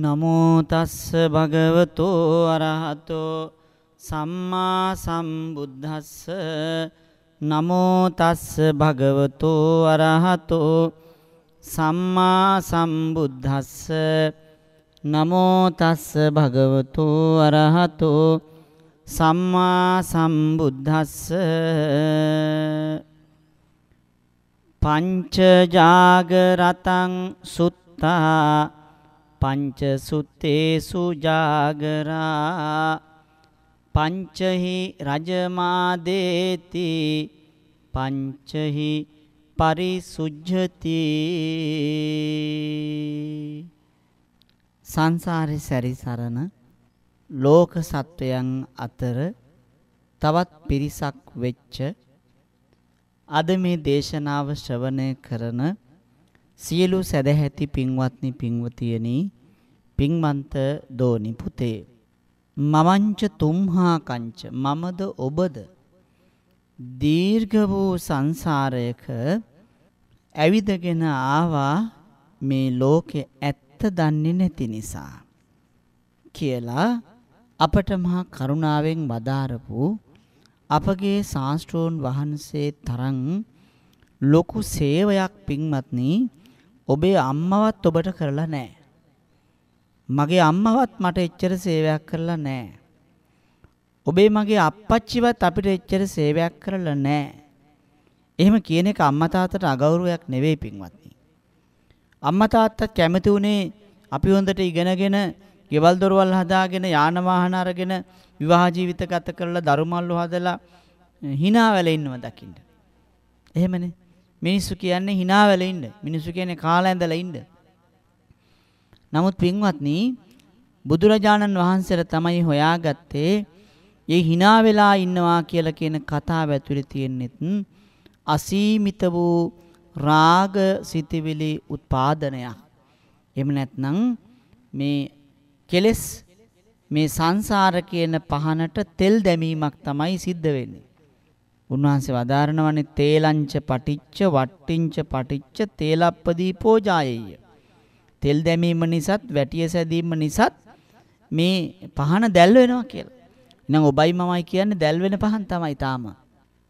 නමෝ තස්ස භගවතෝ අරහතෝ සම්මා සම්බුද්දස්ස නමෝ තස්ස භගවතෝ අරහතෝ සම්මා සම්බුද්දස්ස නමෝ තස්ස භගවතෝ අරහතෝ සම්මා සම්බුද්දස්ස පංච ජාගරතං සුත්තා පංච සුත්තේසු ජාගරා පංචහි රජමාදේති පංචහි පරිසුජ්ජති සංසාරේ සැරිසරන ලෝක සත්වයන් අතර තවත් පිරිසක් වෙච්ච අද මේ දේශනාව ශ්‍රවණය කරන සියලු සදැහැති පින්වත්නි පින්වතියනි පින්මන්ත දෝනි පුතේ මමංච තුම්හා කංච මමද ඔබද දීර්ඝ වූ සංසාරයක ඇවිදගෙන ආවා මේ ලෝකේ ඇත්ත දන්නේ නැති නිසා කියලා අපට මහා කරුණාවෙන් වදාරපු අපගේ ශාස්ත්‍රෝන් වහන්සේ තරම් ලොකු සේවයක් පින්වත්නි ඔබේ අම්මවත් ඔබට කරලා නැහැ. මගේ අම්මවත් මට එච්චර සේවයක් කරලා නැහැ. ඔබේ මගේ අප්පච්චිවත් අපිට එච්චර සේවයක් කරලා නැහැ. එහෙම කියන එක අම්මා තාත්තට අගෞරවයක් නෙවෙයි පින්වත්නි. අම්මා තාත්තා කැමති උනේ අපි හොඳට ඉගෙනගෙන, ගෙවල් දොරවල් හදාගෙන, යාන වාහන අරගෙන, විවාහ ජීවිත ගත කරලා, දරුමල්ලු හදලා hina වෙලා ඉන්නව දකින්න. එහෙමනේ. මිනිස්සු කියන්නේ hinaවල ඉන්න. මිනිස්සු කියන්නේ කාලා ඇඳලා ඉන්න. නමුත් පින්වත්නි බුදුරජාණන් වහන්සේලා තමයි හොයාගත්තේ මේ hina වෙලා ඉන්නවා කියලා කියන කතාව ඇතුලේ තියෙනෙත් අසීමිත වූ රාග සිතිවිලි උත්පාදනයක්. එහෙම නැත්නම් මේ කෙලෙස් මේ සංසාර කියන පහනට තෙල් දැමීමක් තමයි සිද්ධ වෙන්නේ. උන්වහන්සේ වදාරනවනේ තේලංච පටිච්ච වට්ටිංච පටිච්ච තේලප්පදීපෝ ජායේය. තෙල් දැමීම නිසාත් වැටිය සැදීම නිසාත් මේ පහන දැල් වෙනවා කියලා. එහෙනම් ඔබයි මමයි කියන්නේ දැල් වෙන පහන් තමයි තාම.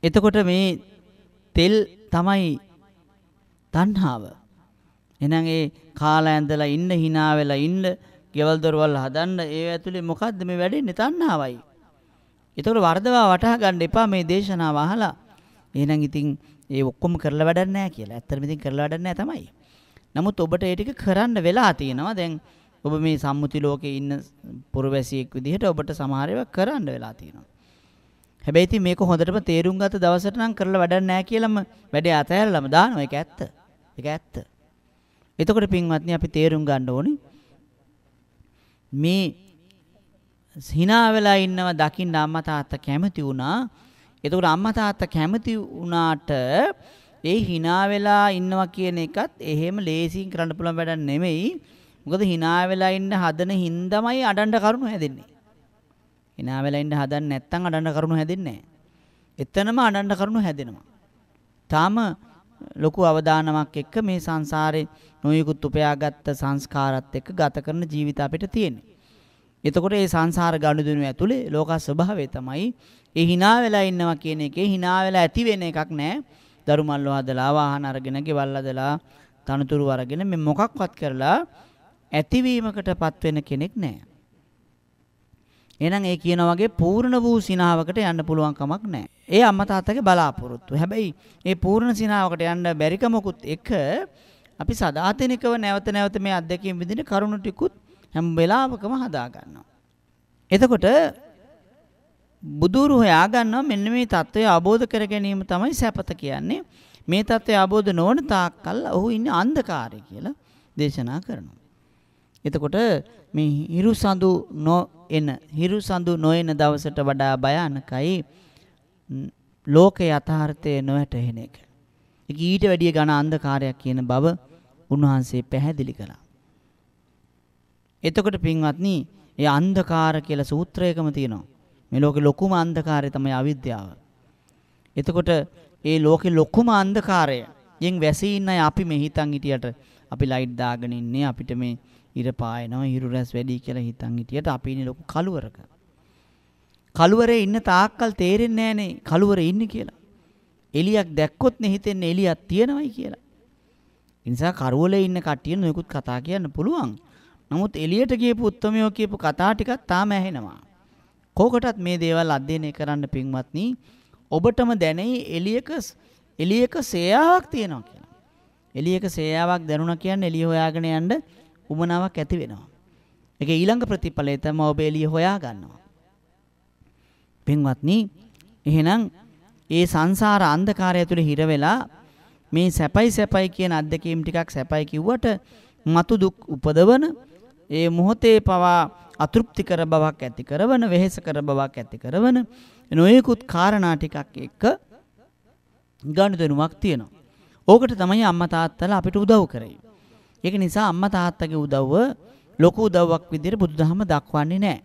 එතකොට මේ තෙල් තමයි තණ්හාව. එහෙනම් ඒ කාලා ඇඳලා ඉන්න hina වෙලා ඉන්න ගෙවල් දොරවල් හදන්න ඒ ඇතුලේ මොකද්ද මේ වැඩෙන්නේ තණ්හාවයි. ඒතකොට වර්ධවා වටහා ගන්න එපා මේ දේශනාව අහලා. එහෙනම් ඉතින් ඒ ඔක්කොම කරලා වැඩක් නැහැ කියලා. ඇත්තටම ඉතින් කරලා වැඩක් නැහැ තමයි. නමුත් ඔබට ඒ ටික කරන්න වෙලා තියෙනවා. දැන් ඔබ මේ සම්මුති ලෝකේ ඉන්න පුරවැසියෙක් විදිහට ඔබට සමහර ඒවා කරන්න වෙලා තියෙනවා. හැබැයි ඉතින් මේක හොඳටම තේරුම් ගත දවසට නම් කරලා වැඩක් නැහැ කියලාම වැඩේ අතහැරලාම දානවා. ඒක ඇත්ත. ඒක ඇත්ත. එතකොට පින්වත්නි අපි තේරුම් ගන්න ඕනේ මේ hina වෙලා ඉන්නව දකින්න අම්මා තාත්තා කැමති වුණා. එතකොට අම්මා තාත්තා කැමති වුණාට ඒ hina වෙලා ඉන්නවා කියන එකත් එහෙම ලේසියෙන් කරන්න පුළුවන් වැඩක් නෙමෙයි. මොකද hina වෙලා ඉන්න හදන හින්දමයි අඩන්න කරුණු හැදෙන්නේ. hina වෙලා ඉන්න හදන්න නැත්නම් අඩන්න කරුණු හැදෙන්නේ එතනම අඩන්න කරුණු හැදෙනවා. තාම ලොකු අවදානමක් එක්ක මේ සංසාරේ නොයෙකුත් උපයාගත් සංස්කාරات එක්ක ගත කරන ජීවිත අපිට තියෙනවා. එතකොට ඒ සංසාර ගනුදෙනු ඇතුලේ ලෝක ස්වභාවය තමයි ඒ hina වෙලා ඉන්නවා කියන එකේ hina වෙලා ඇති වෙන එකක් නෑ. දරුමල්ල හදලා වාහන අරගෙන ගෙවල් හදලා තනතුරු අරගෙන මේ මොකක්වත් කරලා ඇතිවීමකටපත් වෙන කෙනෙක් නෑ. එහෙනම් ඒ කියන වගේ පූර්ණ වූ සිනාවකට යන්න පුළුවන් කමක් නැහැ. ඒ අම්මා තාත්තගේ බලාපොරොත්තු. හැබැයි මේ පූර්ණ සිනාවකට යන්න බැරිකමකුත් එක අපි සදාතනිකව නැවත නැවත මේ අත්දැකීම් විඳින කරුණු ටිකුත් හැම වෙලාවකම හදා ගන්නවා. එතකොට බුදුරු හොයා ගන්නවා මෙන්න මේ தত্ত্বය අවබෝධ කර ගැනීම තමයි සැපත කියන්නේ. මේ தত্ত্বය අවබෝධ නොවන තාක් කල් ඔහු ඉන්නේ අන්ධකාරය කියලා දේශනා කරනවා. එතකොට මේ හිරුසඳු නොඑන හිරුසඳු නොඑන දවසට වඩා භයානකයි ලෝක යථාර්ථය නොඇතෙන එක. ඒක ඊට වැඩිය ඝන අන්ධකාරයක් කියන බව උන්වහන්සේ පැහැදිලි කළා. එතකොට පින්වත්නි, ඒ අන්ධකාර කියලා සූත්‍රයකම තියෙනවා. මේ ලෝකේ ලොකුම අන්ධකාරය තමයි අවිද්‍යාව. එතකොට ඒ ලෝකේ ලොකුම අන්ධකාරය යෙන් වැසී ඉන්න අපි මේ හිතන් හිටියට අපි ලයිට් දාගෙන ඉන්නේ අපිට මේ ඉර පායනවා ඉරු රැස් වැඩි කියලා හිතන් හිටියට අපි ඉන්නේ ලොකු කළුවරක. කළුවරේ ඉන්න තාක්කල් තේරෙන්නේ නැහනේ කළුවරේ ඉන්නේ කියලා. එලියක් දැක්කොත් නේ හිතෙන්නේ එලියක් තියෙනවයි කියලා. ඒ නිසා කරවලේ ඉන්න කට්ටිය නුයිකුත් කතා කියන්න පුළුවන්. නමුත් එළියට ගියපු උත්මයෝ කියපු කතා ටිකක් තාම ඇහෙනවා. කෝකටත් මේ දේවල් අධ්‍යයනය කරන්න පින්වත්නි ඔබටම දැනෙයි එළියක එළියක සේයාවක් තියෙනවා කියලා. එළියක සේයාවක් දැනුණා කියන්නේ එළිය හොයාගෙන යන්න උමනාවක් ඇති වෙනවා. ඒක ඊළඟ ප්‍රතිඵලය තමයි ඔබ එළිය හොයා ගන්නවා. පින්වත්නි එහෙනම් ඒ සංසාර අන්ධකාරය තුළ හිර වෙලා මේ සැපයි සැපයි කියන අත්දැකීම් ටිකක් සැපයි කිව්වට මතු දුක් උපදවන ඒ මොහොතේ පවා අතෘප්ති කර බවක් ඇති කරවන වෙහෙස කර බවක් ඇති කරවන නොයෙකුත් කාරණා ටිකක් එක්ක ගනුදෙනුවක් තියෙනවා. ඕකට තමයි අම්මා තාත්තලා අපිට උදව් කරේ. ඒක නිසා අම්මා තාත්තගේ උදව්ව ලොකු උදව්වක් විදිහට බුදුදහම දක්වන්නේ නැහැ.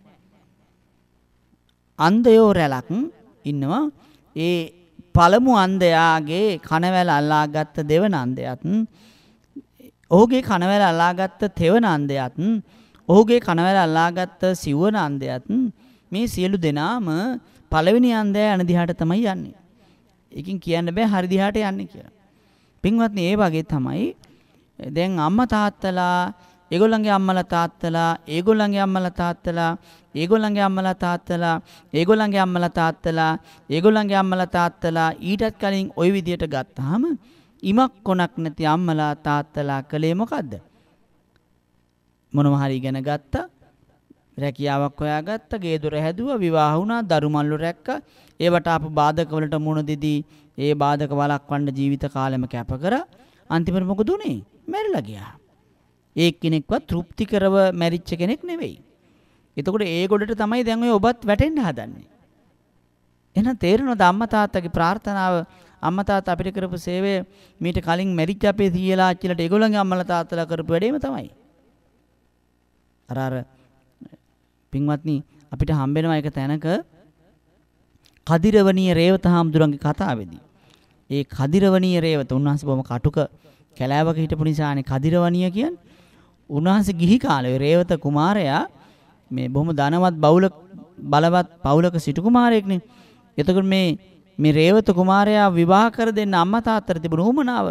අන්ධයෝ රැලක් ඉන්නවා. ඒ පළමු අන්ධයාගේ කනවැල අල්ලාගත්ත දෙවන අන්ධයත් ඔහුගේ කනවැල අල්ලාගත්ත තෙවන අන්ධයත් ඔහුගේ කනවැල අල්ලාගත්ත සිවුවන අන්දයත් මේ සියලු දෙනාම පළවෙනි අන්දයා යන දිහාට තමයි යන්නේ. ඒකින් කියන්න බෑ හරි දිහාට යන්නේ කියලා. පින්වත්නි ඒ වගේ තමයි දැන් අම්මා තාත්තලා ඒගොල්ලන්ගේ අම්මලා තාත්තලා ඒගොල්ලන්ගේ අම්මලා තාත්තලා ඒගොල්ලන්ගේ අම්මලා තාත්තලා ඒගොල්ලන්ගේ අම්මලා තාත්තලා ඒගොල්ලන්ගේ අම්මලා තාත්තලා ඊටත් කලින් ওই විදියට ගත්තාම ඉමක් කොනක් නැති අම්මලා තාත්තලා කලේ මොකද්ද? මොනවා හරි ඉගෙන ගත්තා රැකියාවක් හොයාගත්තා ගේ දොර හැදුවා විවාහ වුණා දරු මල්ලු රැක්කා ඒවට ආපු බාධක වලට මුණ දෙදී ඒ බාධක වළක්වන්න ජීවිත කාලෙම කැප කරා අන්තිමට මොකද උනේ මැරිලා ගියා ඒ කෙනෙක්වත් තෘප්ති කරව මැරිච්ච කෙනෙක් නෙවෙයි එතකොට ඒ ගොඩට තමයි දැන් ඔය ඔබත් වැටෙන්න හදන්නේ එහෙනම් තේරෙනවද අම්මා තාත්තගේ ප්‍රාර්ථනාව අම්මා තාත්තා අපිට කරපු සේවය මීට කලින් මැරිච්ච අපේ සීයලා ආච්චිලට ඒගොල්ලන්ගේ අම්මලා තාත්තලා කරපු වැඩේම තමයි අර අර පින්වත්නි අපිට හම්බෙනවා එක තැනක කදිරවණීය රේවත හාමුදුරන්ගේ කතාවේදී ඒ කදිරවණීය රේවත උන්වහන්සේ බොහොම කටුක කැලෑවක හිටපු නිසානේ කදිරවණීය කියන්නේ උන්වහන්සේ ගිහි කාලේ රේවත කුමාරයා මේ බොහොම ධනවත් බෞල බලවත් පවුලක සිටු කුමාරයෙක්නේ එතකොට මේ මේ රේවත කුමාරයා විවාහ කර දෙන්න අම්මා තාත්තට තිබුණ උමනාව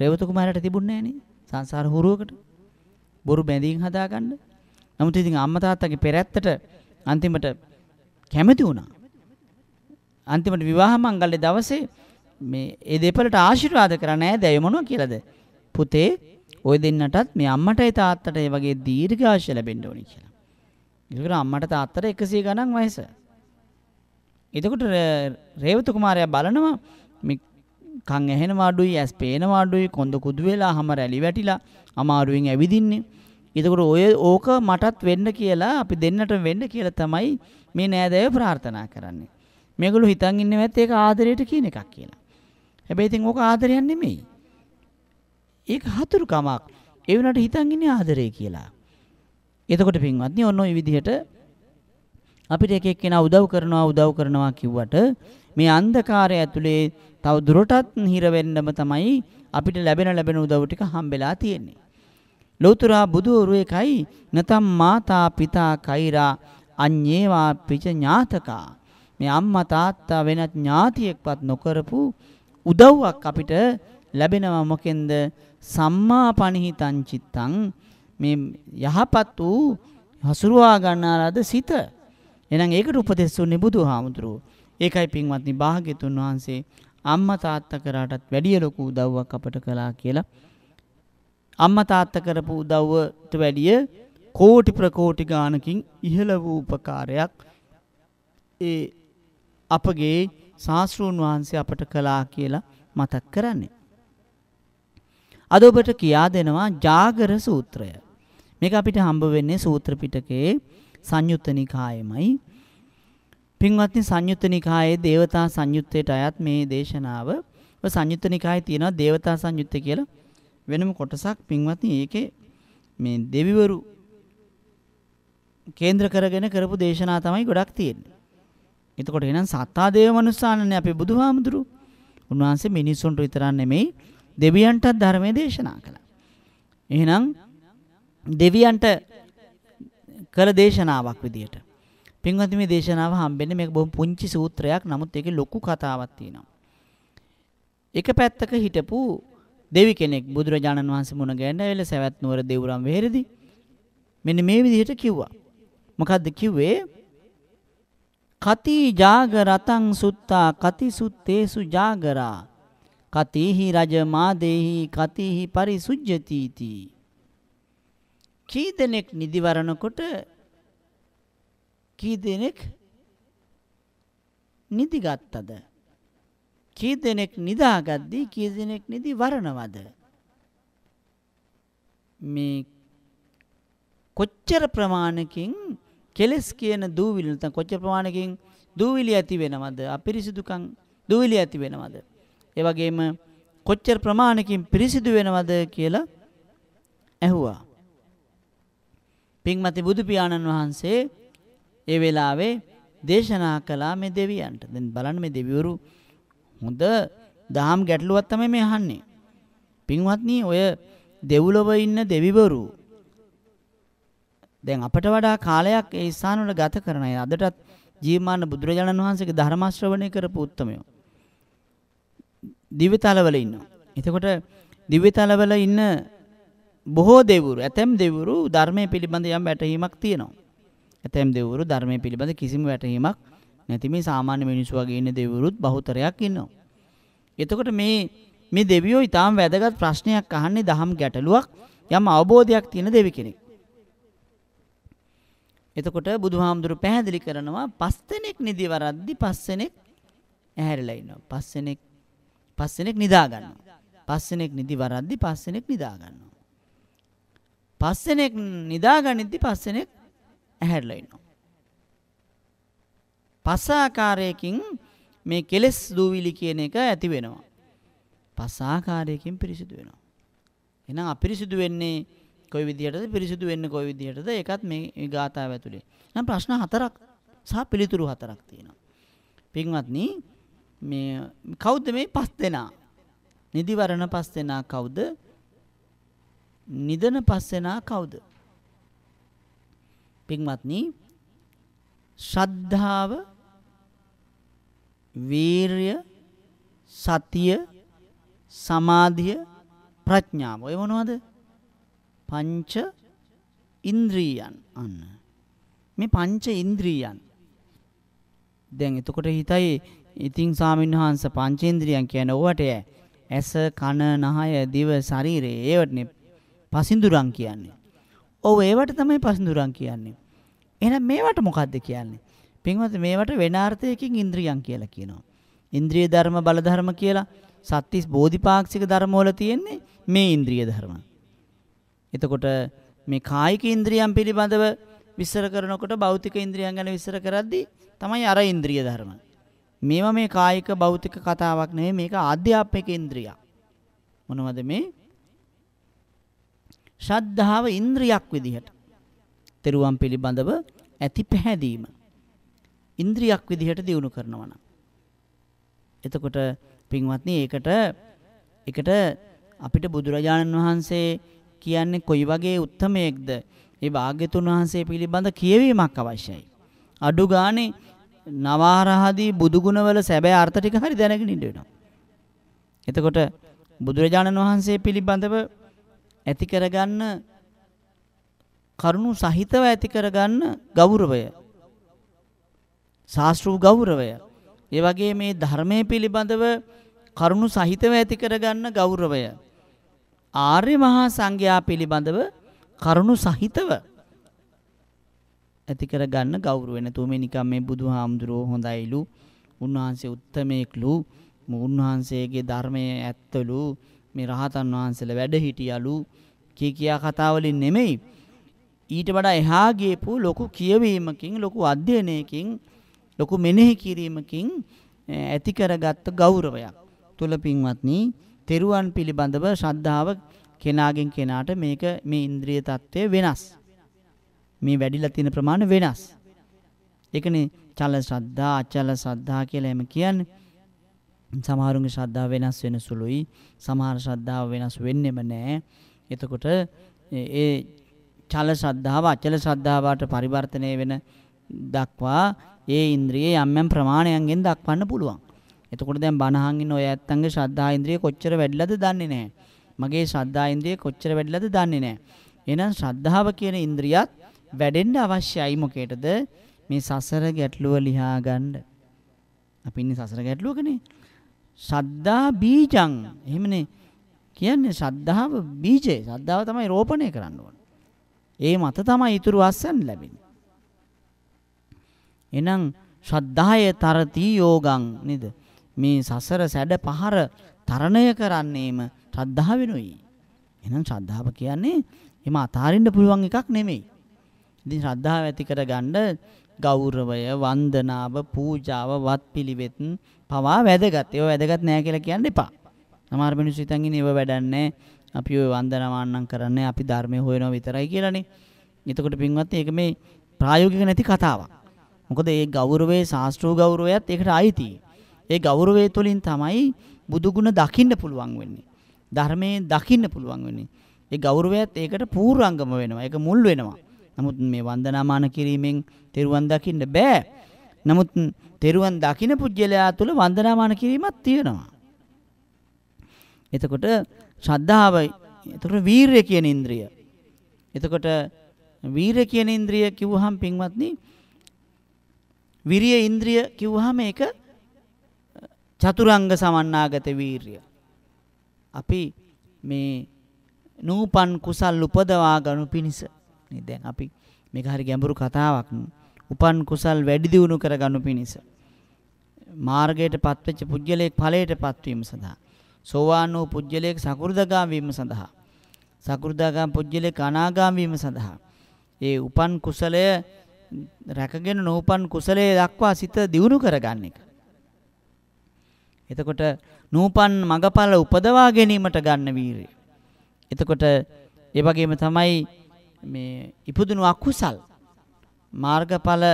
රේවත කුමාරයාට තිබුණේ නැහනේ සංසාර හුරුවකට බොරු බැඳීම් හදාගන්න නමුත් ඉතින් අම්මා තාත්තගේ පෙරැත්තට අන්තිමට කැමති වුණා. අන්තිමට විවාහ මංගල්‍ය දවසේ මේ ඒ දෙපළට ආශිර්වාද කරා නෑ දැය මොනවා කියලාද? පුතේ ওই දෙන්නටත් මේ අම්මටයි තාත්තට ඒ වගේ දීර්ඝාෂ ලැබෙන්න ඕනි කියලා. ඒකට අම්මට තාත්තට 100 ගණන් වයස. එතකොට රේවත කුමාරයා බලනවා මේ කන් ඇහෙනවා අඩුයි ඇස් පේනවා අඩුයි කොන්ද කුදු වෙලා හැම රැලි වැටිලා අමාරුවෙන් ඇවිදින්නේ එතකොට ඔය ඕක මටත් වෙන්න කියලා අපි දෙන්නටම වෙන්න කියලා තමයි මේ නෑදෑයෝ ප්‍රාර්ථනා කරන්නේ. මේගොල්ලෝ හිතන් ඉන්නවත් ඒක ආදරයට කියන එකක් කියලා. හැබැයි ඉතින් ඕක ආදරයක් නෙමෙයි. ඒක හතුරුකමක්. ඒ වුණාට හිතන් ඉන්නේ ආදරේ කියලා. එතකොට පින්වත්නි ඔන්න ඔය විදිහට අපිට එක එක්කෙනා උදව් කරනවා උදව් කරනවා කිව්වට මේ අන්ධකාරය ඇතුලේ තව දුරටත් හිර වෙන්නම තමයි අපිට ලැබෙන ලැබෙන උදව් ටික හම්බෙලා තියෙන්නේ. ලෞතුරා බුදුවරු එකයි නැතම් මාතා පිතා කෛරා අඤ්ඤේවා පිච ඥාතකා මේ අම්මා තාත්තා වෙනත් ඥාතියෙක්වත් නොකරපු උදව්වක් අපිට ලැබෙනවා මොකෙන්ද සම්මා පණිහිතං චිත්තං මේ යහපත් වූ හසුරුවා ගන්නාලාද සිත එහෙනම් ඒකට උපදෙස් දුන්නේ බුදුහාමුදුරුවෝ ඒකයි පින්වත්නි භාග්‍යතුන් වහන්සේ අම්මා තාත්තා කරාටත් වැඩිය ලොකු උදව්වක් අපට කළා කියලා අම්මා තාත්තා කරපු උදව්වට වැඩිය කෝටි ප්‍රකෝටි ගානකින් ඉහළ වූ උපකාරයක් ඒ අපගේ ශාස්ත්‍රූන් වහන්සේ අපට කළා කියලා මතක් කරන්නේ. අද ඔබට කියා දෙනවා ජාගර සූත්‍රය. මේක අපිට හම්බ වෙන්නේ සූත්‍ර පිටකයේ සංයුත්ත නිකායෙමයි. පින්වත්නි සංයුත්ත නිකායේ දේවතා සංයුත්තේට අයත් මේ දේශනාව ඔය සංයුත්ත නිකායේ තියෙනවා දේවතා සංයුත්තේ කියලා වෙනම කොටසක් පින්වත්නි ඒකේ මේ දෙවිවරු කේන්ද්‍ර කරගෙන කරපු දේශනා තමයි ගොඩක් තියෙන්නේ. එතකොට එහෙනම් සත්තා දේව මනුස්සානනේ අපේ බුදුහාමුදුරු. උන්වහන්සේ මිනිසුන්ට විතරක් නෙමෙයි දෙවියන්ටත් ධර්මයේ දේශනා කළා. එහෙනම් දෙවියන්ට කළ දේශනාවක් විදියට. පින්වත්නි මේ දේශනාව හම්බෙන්නේ මේක බොහොම පුංචි සූත්‍රයක්. නමුත් ඒකේ ලොකු කතාවක් තියෙනවා. එක පැත්තක හිටපු දෙවි කෙනෙක් බුදුරජාණන් වහන්සේ මුණ ගැහෙනවිල සවැත් නුවර දෙවුරම් වෙහෙරදී මෙන්න මේ විදිහට කිව්වා. මොකද්ද කිව්වේ? කති ජාග රතං සුත්තා කති සුත්තේසු ජාගරා කතිහි රජ මාදේහි කතිහි පරිසුජ්ජති තී කී දෙනෙක් නිදිවරනකොට කී දෙනෙක් නිදිගත්තද කී දෙනෙක් නිදාගද්දී කී දෙනෙක් නිදි වරණවද මේ කොච්චර ප්‍රමාණකින් කෙලස් කියන දූවිලි නැත්නම් කොච්චර ප්‍රමාණකින් දූවිලි ඇති වෙනවද අපිරිසිදුකම් දූවිලි ඇති වෙනවද ඒ වගේම කොච්චර ප්‍රමාණකින් පිරිසිදු වෙනවද කියලා ඇහුවා පින්මති බුදු පියාණන් වහන්සේ ඒ වෙලාවේ දේශනා කළා මේ දෙවියන්ට දැන් බලන්න මේ දෙවිවරු හොඳ දහම් ගැටලුවක් තමයි මේ අහන්නේ. පින්වත්නි ඔය දෙව්ලොව ඉන්න දෙවිවරු දැන් අපට වඩා කාලයක් ඒ ස්ථාන වල ගත කරන අය අදටත් ජීවමාන බුදුරජාණන් වහන්සේගේ ධර්ම ශ්‍රවණය කරපු උත්තමයෝ දිව්‍යතලවල ඉන්නවා. එතකොට දිව්‍යතලවල ඉන්න බොහෝ දෙවිවරු ඇතැම් දෙවිවරු ධර්මයේ පිළිබඳ යම් වැටහීමක් තියෙනවා. ඇතැම් දෙවිවරු ධර්මයේ පිළිබඳ කිසිම වැටහීමක් නැති මේ සාමාන්‍ය මිනිස්සු වගේ ඉන්න දෙවිවරුත් බහුතරයක් ඉන්නවා. එතකොට මේ මේ දෙවියෝ ඊටාම් වැදගත් ප්‍රශ්නයක් අහන්නේ දහම් ගැටලුවක් යම් අවබෝධයක් තියෙන දෙවි කෙනෙක්. එතකොට බුදුහාමුදුරු පැහැදිලි කරනවා පස් දෙනෙක් නිදිවරද්දි පස් දෙනෙක් ඇහැරිලා ඉන්නවා. පස් දෙනෙක් පස් දෙනෙක් නිදා ගන්නවා. පස් දෙනෙක් නිදිවරද්දි පස් දෙනෙක් නිදා ගන්නවා. පස් දෙනෙක් නිදා ගනිද්දි පස් දෙනෙක් ඇහැරිලා ඉන්නවා. පස ආකාරයකින් මේ කෙලෙස් දූවිලි කියන එක ඇති වෙනවා. පස ආකාරයකින් පිරිසිදු වෙනවා. එහෙනම් අපිරිසිදු වෙන්නේ කොයි විදියටද පිරිසිදු වෙන්නේ කොයි විදියටද ඒකත් මේ ගාථාව ඇතුලේ. එහෙනම් ප්‍රශ්න හතරක් සහ පිළිතුරු හතරක් තියෙනවා. පින්වත්නි මේ කවුද මේ පස් දෙනා? නිදිවරණ පස් දෙනා කවුද? නිදන පස් දෙනා කවුද? පින්වත්නි ශ්‍රද්ධාව වීරය, සතිය, සමාධිය, ප්‍රඥාව. ඔය මොනවද? පංච ඉන්ද්‍රියයන්. අන්න. මේ පංච ඉන්ද්‍රියයන්. දැන් එතකොට හිතයි ඉතින් සාමින්හංශ පංචේන්ද්‍රියන් කියන්නේ ඕවට ඇස, කන, නහය, දිව, ශරීරය. ඒවටනේ පසින්දුරන් කියන්නේ. ඔව් ඒවට තමයි පසින්දුරන් කියන්නේ. එහෙනම් මේවට මොකද්ද කියන්නේ? පින්වත් මේවට වෙන අර්ථයකින් ඉන්ද්‍රියන් කියලා කියනවා. ඉන්ද්‍රිය ධර්ම බල ධර්ම කියලා සත්‍තිස් බෝධිපාක්ෂික ධර්මවල තියෙන්නේ මේ ඉන්ද්‍රිය ධර්ම. එතකොට මේ කායික ඉන්ද්‍රියන් පිළිබඳව විස්තර කරනකොට භෞතික ඉන්ද්‍රියන් ගැන විස්තර කරද්දී තමයි අර ඉන්ද්‍රිය ධර්ම. මේවා මේ කායික භෞතික කතාවක් නෙවෙයි මේක ආධ්‍යාත්මික ඉන්ද්‍රියක්. මොනවද මේ? ශ්‍රද්ධාව ඉන්ද්‍රියක් විදිහට. තෙරුවන් පිළිබඳව ඇති පැහැදීම. ඉන්ද්‍රියක් විදිහට දියුණු කරනවා නම් එතකොට පින්වත්නි ඒකට ඒකට අපිට බුදුරජාණන් වහන්සේ කියන්නේ කොයි වගේ උත්මයෙක්ද ඒ භාග්‍යතුන් වහන්සේ පිළිබඳ කියවීමක් අවශ්‍යයි අඩු ගානේ නවාරහදී බුදුගුණවල සැබෑ අර්ථ ටික හරි දැනගෙන ඉන්න වෙනවා එතකොට බුදුරජාණන් වහන්සේ පිළිබඳව ඇති කරගන්න කරුණු සහිතව ඇති කරගන්න ගෞරවය ශාස්ත්‍රීය ගෞරවය. ඒ වගේ මේ ධර්මයේ පිළිබඳව කරුණු සහිතව ඇති කරගන්න ගෞරවය. ආර්ය මහා සංඝයා පිළිබඳව කරුණු සහිතව ඇති කරගන්න ගෞරවය. නැතුව මේ නිකම් මේ බුදුහාමුදුරුව හොඳයිලු. උන්වහන්සේ උත්තමේක්ලු. උන්වහන්සේගේ ධර්මයේ ඇත්තලු. මේ රහතන් වහන්සේලා වැඩ හිටියලු. කී කියා කතා වලින් නෙමෙයි. ඊට වඩා එහා ගියපු ලොකු කියවීමකින් ලොකු අධ්‍යයනයකින් ලොකු මෙනෙහි කිරීමකින් ඇති කරගත් ගෞරවයක් තුල පින්වත්නි තෙරුවන් පිළිබඳව ශ්‍රද්ධාව කෙනාගෙන් කෙනාට මේක මේ ඉන්ද්‍රිය தත්ත්වය වෙනස් මේ වැඩිලා තියෙන ප්‍රමාණය වෙනස් ඒකනේ චල ශ්‍රද්ධා අචල ශ්‍රද්ධා කියලා එම කියන්නේ සමහරුන්ගේ ශ්‍රද්ධාව වෙනස් වෙන සුළුයි සමහර ශ්‍රද්ධාව වෙනස් වෙන්නෙම නැහැ එතකොට ඒ චල ශ්‍රද්ධාව අචල ශ්‍රද්ධාවට පරිවර්තනය වෙන දක්වා ඒ ඉන්ද්‍රියේ යම් යම් ප්‍රමාණයන්ගෙන් දක්වන්න පුළුවන්. එතකොට දැන් බණහන් ඉන්න ඔය ඇත්තන්ගේ ශ්‍රද්ධා ඉන්ද්‍රිය කොච්චර වැඩිලාද දන්නේ නැහැ. මගේ ශ්‍රද්ධා ඉන්ද්‍රිය කොච්චර වැඩිලාද දන්නේ නැහැ. එහෙනම් ශ්‍රද්ධාව කියන ඉන්ද්‍රියත් වැඩෙන්න අවශ්‍යයි මොකේටද? මේ සසර ගැටලුව ලියා ගන්න. අපි ඉන්නේ සසර ගැටලුවකනේ. ශ්‍රද්ධා බීජං. එහෙමනේ කියන්නේ ශ්‍රද්ධාව බීජය. ශ්‍රද්ධාව තමයි රෝපණය කරන්න ඕන. ඒ මත තමයි ඊතුරු අස්සන් ලැබෙන්නේ. එහෙනම් ශ්‍රද්ධාය තරති යෝගං නේද? මේ සසර සැඩ පහර තරණය කරන්නේම ශ්‍රද්ධාව වෙනුයි. එහෙනම් ශ්‍රද්ධාව කියන්නේ එම අතාරින්න පුළුවන් එකක් නෙමෙයි. ඉතින් ශ්‍රද්ධාව ඇති කරගන්න ගෞරවය, වන්දනාව, පූජාව, වත්පිළිවෙත් පවා වැදගත්. ඒව වැදගත් නෑ කියලා කියන්න එපා. සමහර මිනිස්සු හිතන් ඉන්නේ ඒව වැඩන්නේ අපි ඔය වන්දනමාන්නම් කරන්නේ අපි ධර්මයේ හොයනවා විතරයි කියලානේ. එතකොට පින්වත් මේක මේ ප්‍රායෝගික නැති කතාවක්. මොකද ඒ ගෞරවයේ ශාස්ත්‍රූ ගෞරවයත් ඒකට අයිති. ඒ ගෞරවය තුළින් තමයි බුදු ගුණ දකින්න පුළුවන් වෙන්නේ. ධර්මයේ දකින්න පුළුවන් වෙන්නේ. ඒ ගෞරවයත් ඒකට පූර්වංගම වෙනවා. ඒක මුල් වෙනවා. නමුත් මේ වන්දනාමාන කිරීමෙන් තෙරුවන් දකින්න බෑ. නමුත් තෙරුවන් දකින්න පුජ්‍යලයා තුළ වන්දනාමාන කිරීමක් තියෙනවා. එතකොට ශ්‍රද්ධාවයි. එතකොට වීරය කියන ඉන්ද්‍රිය. එතකොට වීරය කියන ඉන්ද්‍රිය කිව්වහම පින්වත්නි විරිය ඉන්ද්‍රිය කිව්වහම ඒක චතුරංග සමන්නාගත වීරිය. අපි මේ නූපන් කුසල් උපදවා ගනු පිණිස නේ දැන් අපි මේක හරි ගැඹුරු කතාවක්. උපන් කුසල් වැඩි දියුණු කර ගනු පිණිස මාර්ගයට පත්වෙච්ච පුජ්‍යලයේ ඵලයට පත්වීම සඳහා සෝවාන් වූ පුජ්‍යලයේ සකෘදගාම වීම සඳහා සකෘදාගාම පුජ්‍යලයේ කනාගාම වීම සඳහා ඒ උපන් කුසලය රැකගෙන නූපන් කුසලයේ දක්වා සිත දියුණු කරගන්න එක. එතකොට නූපන් මගඵල උපදවා ගැනීමට ගන්න වීරිය. එතකොට ඒ වගේම තමයි මේ ඉපදුණු අකුසල් මාර්ගඵල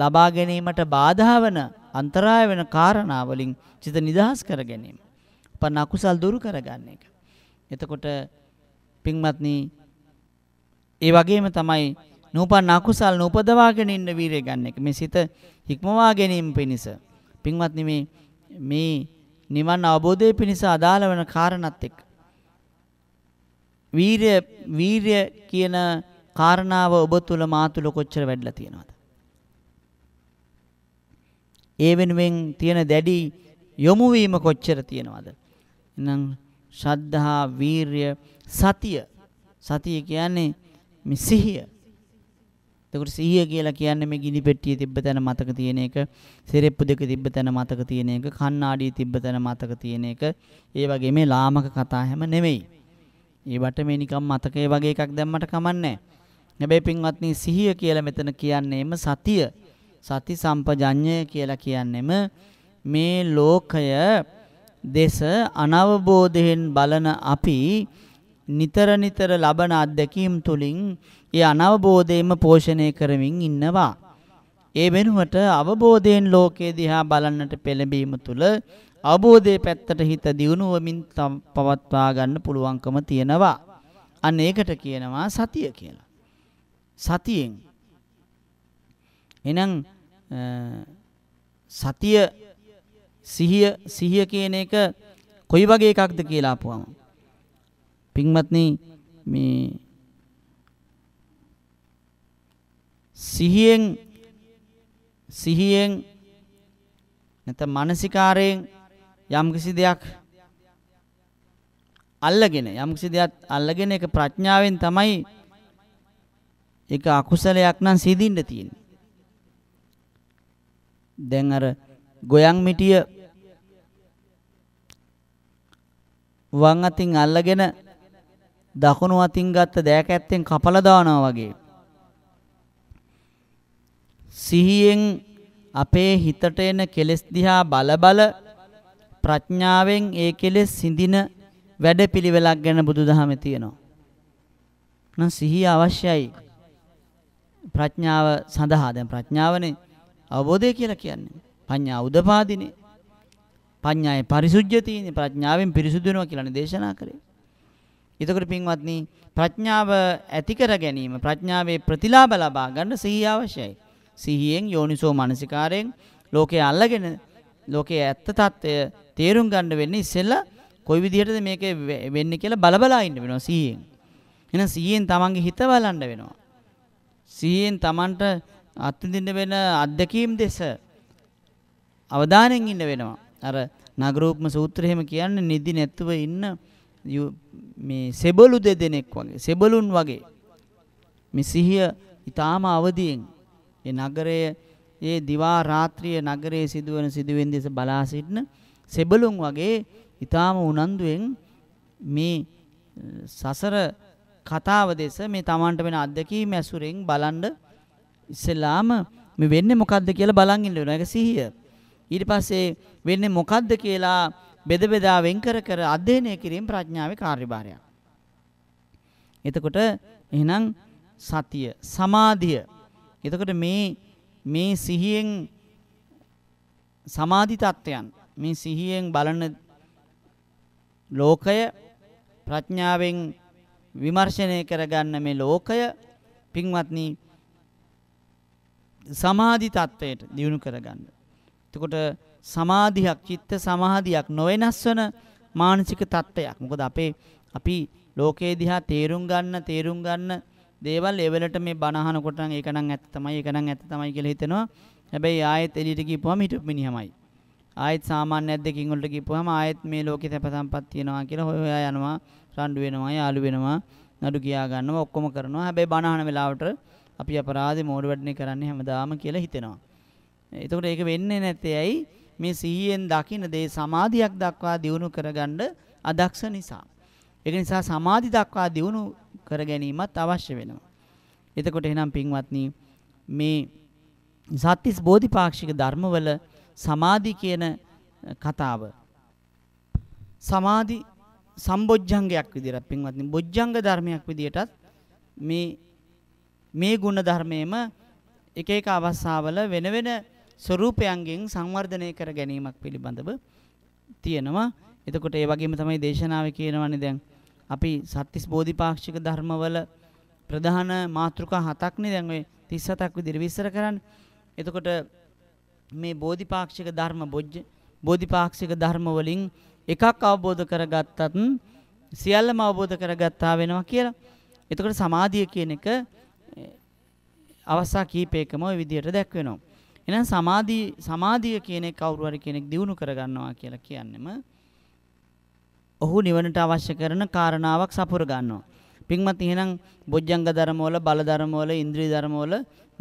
ලබා ගැනීමට බාධා වන අන්තරාය වෙන කාරණා වලින් සිත නිදහස් කර ගැනීම. උපන් අකුසල් දුරු කරගන්න එක. එතකොට පින්වත්නි ඒ වගේම තමයි නූපන් අකුසල් නූපදවාගෙන ඉන්න වීරය ගන්න එක. මේ සිත හික්මවා ගැනීම පිණිස. පින්වත්නි මේ මේ නිවන් අවබෝධය පිණිස අදාළ වෙන කාරණාත් එක්ක වීරය වීරය කියන කාරණාව ඔබ තුල මා තුල කොච්චර වැඩිලා තියෙනවද? ඒ වෙනුවෙන් තියෙන දැඩි යොමු වීම කොච්චර තියෙනවද? එහෙනම් ශ්‍රද්ධා, වීරය, සතිය. සතිය කියන්නේ මේ සිහිය. එතකොට 100 කියලා කියන්නේ මේ ගිනි පෙට්ටියේ තිබ්බ තැන මතක තියෙන එක, සෙරෙප්පු දෙක තිබ්බ තැන මතක තියෙන එක, කණ්ණාඩියේ තිබ්බ තැන මතක තියෙන එක. ඒ වගේ මේ ලාමක කතා හැම නෙමෙයි. ඒවට මේ නිකම් මතකයේ වගේ එකක් දැම්මට කමන්නේ නැහැ. පින්වත්නි සිහිය කියලා මෙතන කියන්නේම සතිය. සති සම්පජඤ්ඤය කියලා කියන්නේම මේ ලෝකය දේශ අනවබෝධයෙන් බලන අපි නිතර නිතර ලබන අත්දැකීම් තුලින් ඒ අනවබෝධයෙන්ම පෝෂණය කරමින් ඉන්නවා. ඒ වෙනුවට අවබෝධයෙන් ලෝකයේ දිහා බලන්නට පෙළඹීම තුල අවබෝධයේ පැත්තට හිත දියුණුවමින් පවත්වා ගන්න පුළුවන්කම තියෙනවා. අන්න ඒකට කියනවා සතිය කියලා. සතියෙන් එහෙනම් සතිය සිහිය සිහිය කියන එක කොයි වගේ එකක්ද කියලා අපුවම පින්වත්නි මේ සිහියෙන් සිහියෙන් නැත්නම් මානසිකාරයෙන් යම්කිසි දෙයක් අල්ලගෙන යම්කිසි දෙයක් අල්ලගෙන ඒක ප්‍රඥාවෙන් තමයි ඒක අකුසලයක් නම් සිදින්න තියෙන්නේ. දැන් අර ගොයන් මිටිය වම් අතින් අල්ලගෙන දකුණු අතින් ගත්ත දෑකැත්තෙන් කපලා දානවා වගේ සිහියෙන් අපේ හිතට එන කෙලෙස් දිහා බල බල ප්‍රඥාවෙන් ඒ කෙලෙස් සිඳින වැඩපිළිවෙලක් ගැන බුදුදහමේ තියෙනවා. නම් සිහිය අවශ්‍යයි. ප්‍රඥාව සඳහා දැන් ප්‍රඥාවනේ අවබෝධය කියලා කියන්නේ. පඤ්ඤා උදපාදිනේ. පඤ්ඤායේ පරිසුද්ධිය තියෙන්නේ ප්‍රඥාවෙන් පිරිසුදු වෙනවා කියලානේ දේශනා කරේ. එතකොට පින්වත්නි ප්‍රඥාව ඇති කර ගැනීම ප්‍රඥාවේ ප්‍රතිලාභ ලබා ගන්න සිහිය අවශ්‍යයි. සිහියෙන් යෝනිසෝ මනසිකාරයෙන් ලෝකයේ අල්ලගෙන ලෝකයේ ඇත්ත తত্ত্বය තේරුම් ගන්න වෙන්නේ ඉස්සෙල්ලා කොයි විදිහටද මේක වෙන්නේ කියලා බලබලා ඉන්න වෙනවා සිහියෙන්. එහෙනම් සිහියෙන් තමන්ගේ හිත බලන්න වෙනවා. සිහියෙන් තමන්ට අත්විඳින්න වෙන අත්දැකීම් දෙස අවධානයෙන් ඉන්න වෙනවා. අර නගරූපම සූත්‍රයේම කියන්නේ නිදි නැතුව ඉන්න මේ සෙබළු දෙදෙනෙක් වගේ සෙබළුන් වගේ මේ සිහිය ඊටාම අවදියෙන් ඒ නගරයේ ඒ දිවා රාත්‍රියේ නගරයේ සිදුවන සිදුවෙන් දෙස බලා සිටින සෙබළුන් වගේ ඊටාම උනන්දුවෙන් මේ සසර කතාව දෙස මේ Tamanට වෙන අත්දැකීම් ඇසුරෙන් බලන් ඉස්සෙල්ලාම මේ වෙන්නේ මොකද්ද කියලා බලන් ඉන්න වෙනවා ඒක සිහිය ඊට පස්සේ වෙන්නේ මොකද්ද කියලා බෙද බෙදා වෙන් කර කර අධ්‍යයනය කිරීම ප්‍රඥාවේ කාර්යභාරයක්. එතකොට එහෙනම් සතිය සමාධිය. එතකොට මේ මේ සිහියෙන් සමාධි තත්ත්වයන් මේ සිහියෙන් බලන ලෝකය ප්‍රඥාවෙන් විමර්ශනය කරගන්න මේ ලෝකය පින්වත්නි සමාධි තත්වයට දියුණු කරගන්න. එතකොට සමාධියක් චිත්ත සමාධියක් නොවෙනස් වන මානසික තත්ත්වයක්. මොකද අපේ අපි ලෝකයේ දිහා තේරුම් ගන්න තේරුම් ගන්න දේවල් එවලට මේ බනහනකොට නම් ඒක නම් ඇත්ත තමයි ඒක නම් ඇත්ත තමයි කියලා හිතෙනවා. හැබැයි ආයෙත් එළියට ගිහපුවම හිටපු මිනිහමයි. ආයෙත් සාමාන්‍ය අද්දකින් වලට ගිහපුවම ආයෙත් මේ ලෝකේ තැප සම්පත් තියනවා කියලා හොයා යනවා, රණ්ඩු වෙනවා, යාළු වෙනවා, නඩු කියා ගන්නවා, ඔක්කොම කරනවා. හැබැයි බනහන වෙලාවට අපි අපරාධේ මෝඩ වැඩනේ කරන්නේ හැමදාම කියලා හිතෙනවා. එතකොට ඒක වෙන්නේ නැත්තේ ඇයි? මේ සිහියෙන් දකින දේ සමාධියක් දක්වා දියුණු කරගන්න අදක්ෂ නිසා. ඒක නිසා සමාධි දක්වා දියුණු කර ගැනීමත් අවශ්‍ය වෙනවා. එතකොට එහෙනම් පින්වත්නි මේ සත්‍තිස් බෝධිපාක්ෂික ධර්මවල සමාධි කියන කතාව සමාධි සම්බොජ්ජංගයක් විදිහට පින්වත්නි බොජ්ජංග ධර්මයක් විදිහටත් මේ මේ ගුණ ධර්මයේම එක එක අවස්ථාවල වෙන වෙන ස්වરૂපයන්ගෙන් සංවර්ධනය කර ගැනීමක් පිළිබඳව තියෙනවා. එතකොට ඒ වගේම තමයි දේශනාවේ කියනවනේ දැන් අපි සත්‍තිස් බෝධිපාක්ෂික ධර්මවල ප්‍රධාන මාතෘකා හතක්නේ දැන් ඔය 37ක් විදිහට විස්තර කරන්නේ. එතකොට මේ බෝධිපාක්ෂික ධර්ම බොජ්ජ බෝධිපාක්ෂික ධර්ම වලින් එකක් අවබෝධ කරගත්තත් සියල්ලම අවබෝධ කරගත්තා වෙනවා කියලා. එතකොට සමාධිය කියන එක අවස්ථා කීපයකම ওই විදිහට දැක්වෙනවා. එහෙනම් සමාධි සමාධිය කියන එක කවුරු හරි කෙනෙක් දිනු කරගන්නවා කියලා කියන්නෙම ඔහු නිවනට අවශ්‍ය කරන කාරණාවක් සපුර ගන්නවා. පින්වත් එහෙනම් බොජ්ජංග ධර්මවල බල ධර්මවල ඉන්ද්‍රිය ධර්මවල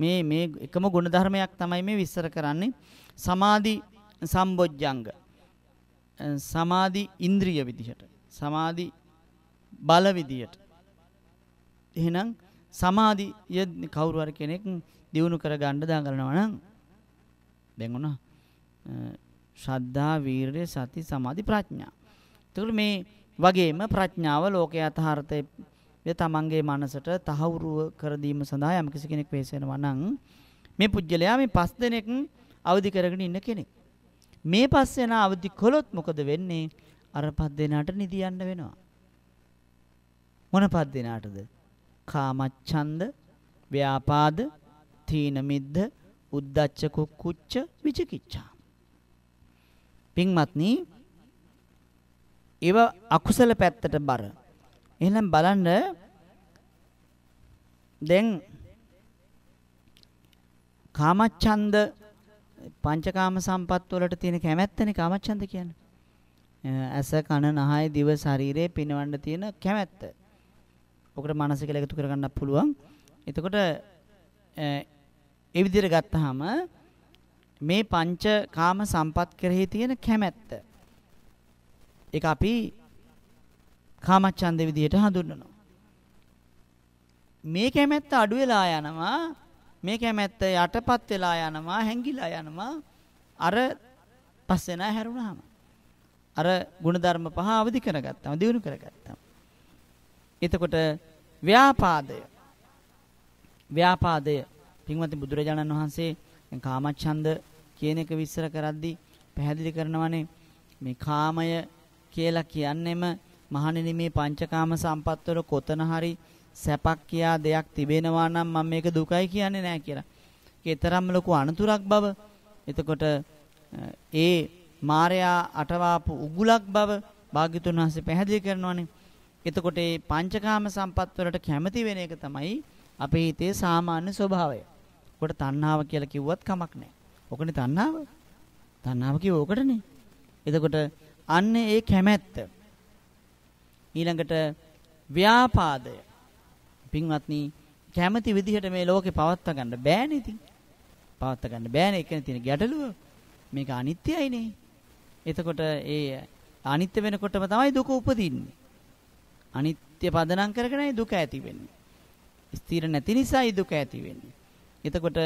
මේ මේ එකම ගුණ ධර්මයක් තමයි මේ විස්තර කරන්නේ. සමාධි සම්බොජ්ජංග සමාධි ඉන්ද්‍රිය විදිහට සමාධි බල විදියට එහෙනම් සමාධිය කවුරු හරි කෙනෙක් දිනු කර ගන්න දාගලනවා නම් දැන් ඔන ශ්‍රද්ධා වීරය සති සමාධි ප්‍රඥා. ඒතකොට මේ වගේම ප්‍රඥාව ලෝකයේ යථාර්ථය තමන්ගේ මනසට තහවුරු කර දීම සඳහා යම්කිසි කෙනෙක් වෙසෙනවා නම් මේ පුජ්‍යලයා මේ පස් දෙනෙක් අවදි කරගෙන ඉන්න කෙනෙක්. මේ පස් දෙනා අවදි කළොත් මොකද වෙන්නේ? අර පස් දෙනාට නිදියන්න වෙනවා. මොන පස් දෙනාටද? කාමච්ඡන්ද, ව්‍යාපාද, තීන මිද්ද, උද්දච්ච කුක්කුච්ච විචිකිච්ඡා. පින්වත්නි, ඒව අකුසල පැත්තට බර. එහෙනම් බලන්න දැන් කාමච්ඡන්ද පංචකාම සම්පත් වලට තියෙන කැමැත්තනේ කාමච්ඡන්ද කියන්නේ. ඇස කන නහය දිව ශරීරය පිනවන්න තියෙන කැමැත්ත. ඔකට මනස කියලා එකතු කරගන්නත් පුළුවන්. එතකොට ඒ විදිහට ගත්තාම මේ පංච කාම සම්පත් කරෙහි තියෙන කැමැත්ත ඒක අපි කාමච්ඡන්ද විදිහට හඳුන්වනවා මේ කැමැත්ත අඩු වෙලා යනවා මේ කැමැත්ත යටපත් වෙලා යනවා හැංගිලා යනවා අර පස්සේ නෑ හැරුණාම අර ಗುಣධර්ම පහ අවදි කරගත්තාම දිනු කරගත්තාම එතකොට ව්‍යාපාදය ව්‍යාපාදය පින්වත් බුදුරජාණන් වහන්සේ කාමච්ඡන්ද කියන එක විස්තර කරද්දී පැහැදිලි කරනවානේ මේ කාමය කියලා කියන්නෙම මහණෙනි මේ පංචකාම සම්පත්වල කොතන හරි සැපක් කියා දෙයක් තිබෙනවා නම් මම මේක දුකයි කියන්නේ නැහැ කියලා. ඒතරම් ලොකු අනතුරක් බව. එතකොට ඒ මායයා අටවාපු උගුලක් බව භාග්‍යතුන් වහන්සේ පැහැදිලි කරනවානේ. එතකොට මේ පංචකාම සම්පත්වලට කැමති වෙන එක තමයි අපේ හිතේ සාමාන්‍ය ස්වභාවය. ඔකට තණ්හාව කියලා කිව්වත් කමක් නැහැ. ඔකනේ තණ්හාව. තණ්හාව කිව්ව ඔකටනේ. එතකොට අන්න ඒ කැමැත්ත ඊළඟට ව්‍යාපාදය පින්වත්නි කැමැති විදිහට මේ ලෝකේ පවත්වා ගන්න බෑනේ ඉතින්. පවත්වා ගන්න බෑනේ එකනේ තියෙන ගැටලුව. මේක අනිත්‍යයිනේ. එතකොට ඒ අනිත්‍ය වෙනකොටම තමයි දුක උපදින්නේ. අනිත්‍ය පදනම් කරගෙනයි දුක ඇති වෙන්නේ. ස්ථිර නැති නිසායි දුක ඇති වෙන්නේ. එතකොට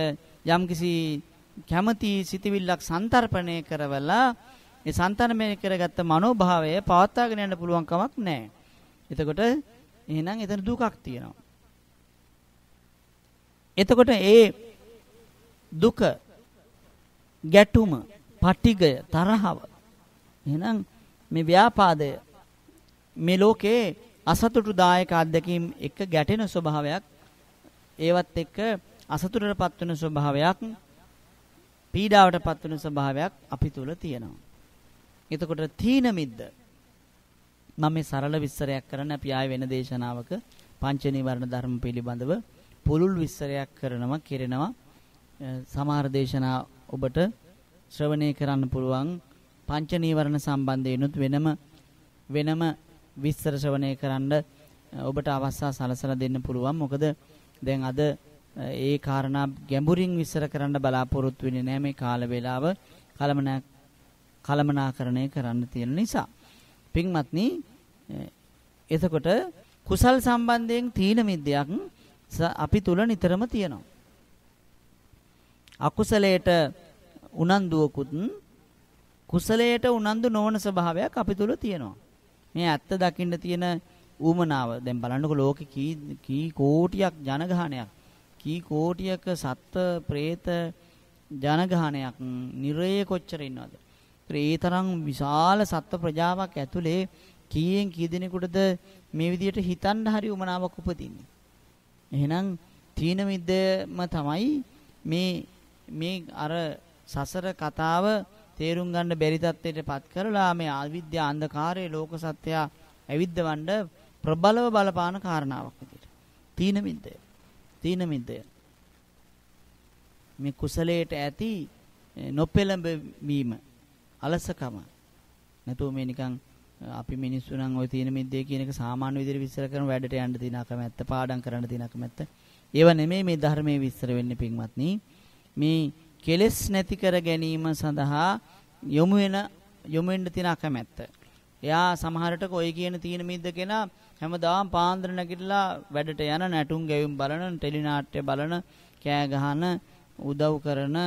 යම්කිසි කැමැති සිතවිල්ලක් සන්තරපණය කරවලා ඒ සන්තරණය කරගත්ත මනෝභාවය පවත්වාගෙන යන්න පුළුවන් කමක් නැහැ. එතකොට එහෙනම් එතන දුකක් තියෙනවා. එතකොට ඒ දුක ගැටුම, පටිගය, තරහව එහෙනම් මේ ව්‍යාපාදය මේ ලෝකේ අසතුටුදායක අත්දැකීම් එක ගැටෙන ස්වභාවයක් ඒවත් එක්ක අසතුටටපත් වෙන ස්වභාවයක් පීඩාවටපත් වෙන ස්වභාවයක් අපි තුල තියෙනවා. එතකොට තීන මිද්ද මම මේ සරල විස්තරයක් කරන්න අපි ආය වෙන දේශනාවක පංච නිවර්ණ ධර්ම පිළිබඳව පුළුල් විස්තරයක් කරනවා කෙරෙනවා සමහර දේශනා ඔබට ශ්‍රවණය කරන්න පුළුවන් පංච නීවරණ සම්බන්ධයෙන්ුත් වෙනම වෙනම විස්තර ශ්‍රවණය කරන්න ඔබට අවස්ථා සලසලා දෙන්න පුළුවන් මොකද දැන් අද ඒ කාරණා ගැඹුරින් විස්තර කරන්න බලාපොරොත්තු වෙන්නේ නැහැ මේ කාල වේලාව කලමනා කලමනාකරණය කරන්න තියෙන නිසා. පින්වත්නි එතකොට කුසල් සම්බන්ධයෙන් තීන මිද්දයක් අපි තුල නිතරම තියෙනවා. අකුසලයට උනන්දුවකුත් කුසලයට උනන්දු නොවන ස්වභාවයක් අපි තුල තියෙනවා. මේ ඇත්ත දකින්න තියෙන ඌමනාව දැන් බලන්නකො ලෝකේ කී කී කෝටියක් ජනගහනයක් කී කෝටියක සත්ත්ව പ്രേත ජනගහනයක් නිරයේ කොච්චර ඉන්නවද? ඒ තරම් විශාල සත්ත්ව ප්‍රජාවක් ඇතුලේ කීයෙන් කී දෙනෙකුටද මේ විදියට හිතන්න හරි උමනාවක් උපදින්නේ. එහෙනම් තීන මිද්දම තමයි මේ මේ අර සසර කතාව තේරුම් ගන්න බැරි තත්ත්වයටපත් කරලා මේ අවිද්‍යා අන්ධකාරයේ ලෝක සත්‍යය ඇවිද්දවන්න ප්‍රබලව බලපාන කාරණාවක් විදියට. තීන මිද්දේ තීන මිද්දය මේ කුසලයට ඇති නොපෙළඹවීම අලසකම නැතුව මේ නිකන් අපි මිනිස්සු නම් ওই තීන මිද්දේ කියන එක සාමාන්‍ය විදිහට විස්තර කරන වැඩට යන්න තියෙන අකමැත්ත පාඩම් කරන්න තියෙන අකමැත්ත ඒව නෙමෙයි මේ ධර්මයේ විස්තර වෙන්නේ පින්වත්නි මේ කෙලෙස් නැති කර ගැනීම සඳහා යොමු වෙන යොමු වෙන්න තියෙන අකමැත්ත එයා සමහරට කොයි කියන තීන මිද්ද කෙනා හැමදාම පාන්දර නැගිටලා වැඩට යන නැටුම් ගැයුම් බලන ටෙලි නාට්‍ය බලන කෑ ගහන උදව් කරන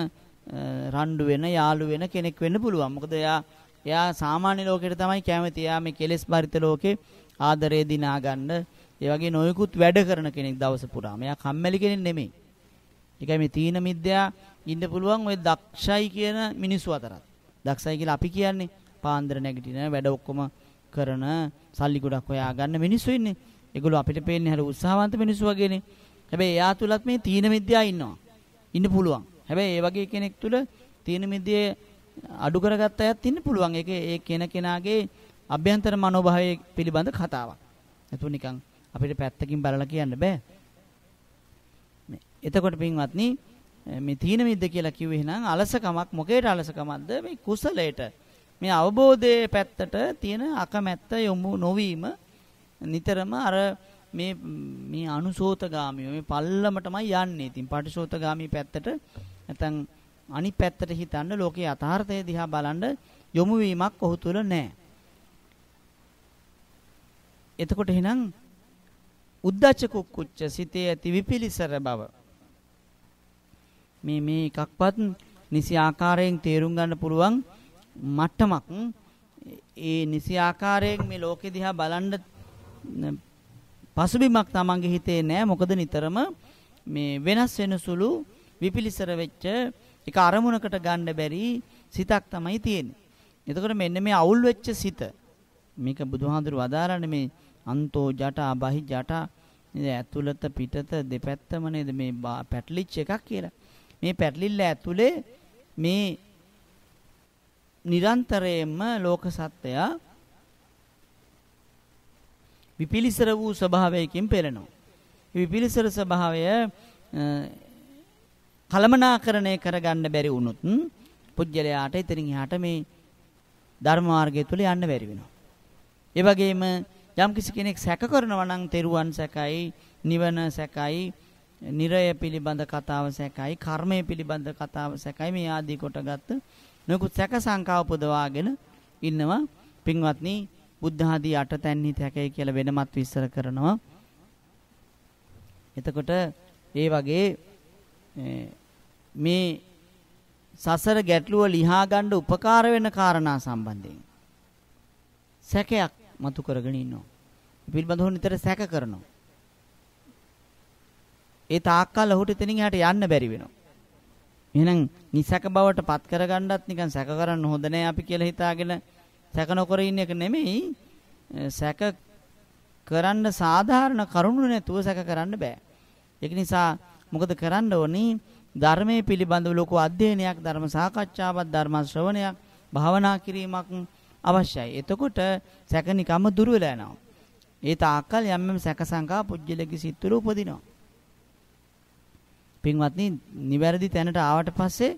රණ්ඩු වෙන යාළු වෙන කෙනෙක් වෙන්න පුළුවන්. මොකද එයා එයා සාමාන්‍ය ලෝකෙට තමයි කැමති. එයා මේ කෙලෙස් බරිත ලෝකේ ආදරේ දිනා ගන්න ඒ වගේ නොයෙකුත් වැඩ කරන කෙනෙක් දවස පුරාම. එයා කම්මැලි කෙනෙක් නෙමෙයි. ඒකයි මේ තීන මිද්‍යා ඉන්න පුළුවන් ওই දක්ෂයි කියන මිනිස්සු අතරත්. දක්ෂයි කියලා අපි කියන්නේ පාන්දර නැගිටින වැඩ ඔක්කොම කරන සල්ලි ගොඩක් හොයාගන්න මිනිස්සු ඉන්නේ. ඒගොල්ලෝ අපිට පේන්නේ හැර උත්සාහවන්ත මිනිස්සු වගේනේ. හැබැයි එයා තුලත් මේ තීන මිද්‍යා ඉන්නවා. ඉන්න පුළුවන්. හැබැයි ඒ වගේ කෙනෙක් තුල තීන මිද්‍යේ අඩු කරගත්ත අයත් ඉන්න පුළුවන්. ඒක ඒ කෙන කෙනාගේ අභ්‍යන්තර මනෝභාවය පිළිබඳ කතාවක්. නැතු නිකන් අපිට පැත්තකින් බලලා කියන්න බෑ. එතකොට පින්වත්නි මේ තීන මිද්ද කියලා කිව්වේ එහෙනම් අලසකමක් මොකේට අලසකමක්ද මේ කුසලයට මේ අවබෝධයේ පැත්තට තියෙන අකමැත්ත යොමු නොවීම නිතරම අර මේ මේ අනුසෝතගාමියෝ මේ පල්ලමටමයි යන්නේ. ඉතින් පටිසෝතගාමී පැත්තට නැත්නම් අනිත් පැත්තට හිතන්න ලෝකේ යථාර්ථය දිහා බලන්න යොමු වීමක් ඔහු තුල නැහැ. එතකොට එහෙනම් උද්දච්ච කුක්කුච්ච සිතේ ඇති විපිලිසර බව මේ මේ එකක්වත් නිසි ආකාරයෙන් තේරුම් ගන්න පුළුවන් මට්ටමක් ඒ නිසි ආකාරයෙන් මේ ලෝකෙ දිහා බලන්න පසුබිමක් තමන්ගේ හිතේ නෑ මොකද නිතරම මේ වෙනස් වෙන සුළු විපිලිසර වෙච්ච එක අරමුණකට ගන්න බැරි සිතක් තමයි තියෙන්නේ. එතකොට මෙන්න මේ අවුල් වෙච්ච සිත මේක බුදුහාඳුරු වදාරන්නේ මේ අන්තෝ ජටා බහි ජටා ඇතුළත පිටත දෙපැත්තම නේද මේ පැටලිච් එකක් කියලා. මේ පැටලිල්ල ඇතුලේ මේ නිරන්තරයෙන්ම ලෝක සත්වයා විපිලිසර වූ ස්වභාවයකින් පෙරෙනවා. විපිලිසර ස්වභාවය කලමනාකරණය කරගන්න බැරි වුණොත් පුජ්‍යලයාට ඉතින් එහාට මේ ධර්ම මාර්ගය තුල යන්න බැරි වෙනවා. ඒ වගේම යම් කිසි කෙනෙක් සැක කරනවා නම් තෙරුවන් සැකයි, නිවන සැකයි, නිරය පිළිබඳ කතාව සැකයි, කර්මය පිළිබඳ කතාව සැකයි මේ ආදී කොටගත් නොයෙකුත් සැක සංකා උපදවාගෙන ඉන්නවා පින්වත්නි බුද්ධ ආදී අටතැන්හි තැකේ කියලා වෙනමත් විස්තර කරනවා එතකොට ඒ වගේ මේ සසර ගැටලුව ලිහා ගන්න උපකාර වෙන කාරණා සම්බන්ධයෙන් සැකයක් මතු කරගෙන ඉන්නවා. පිළිබඳව නිතර සැක කරනවා. ඒ තාක්කල් ඔහුට එතනින් එහාට යන්න බැරි වෙනවා. එහෙනම් නිසක බවට පත් කරගන්නත් නිකන් සැක කරන්න හොඳ නෑ අපි කියලා හිතාගෙන සැක නොකර ඉන්න එක නෙමෙයි සැක කරන්න සාධාරණ කරුණු නැතුව සැක කරන්න බෑ. ඒක නිසා මොකද කරන්න ඕනි ධර්මයේ පිළිබඳව ලොකු අධ්‍යයනයක් ධර්ම සාකච්ඡාවක් ධර්ම ශ්‍රවණයක් භාවනා කිරීමක් අවශ්‍යයි. එතකොට සැක නිකම්ම දුර වෙලා යනවා. ඒ තාක්කල් යම් යම් සැක සංකා පුජ්‍යලගේ සිත් තුළ උපදිනවා. පින්වත්නි නිවැරදි තැනට ආවට පස්සේ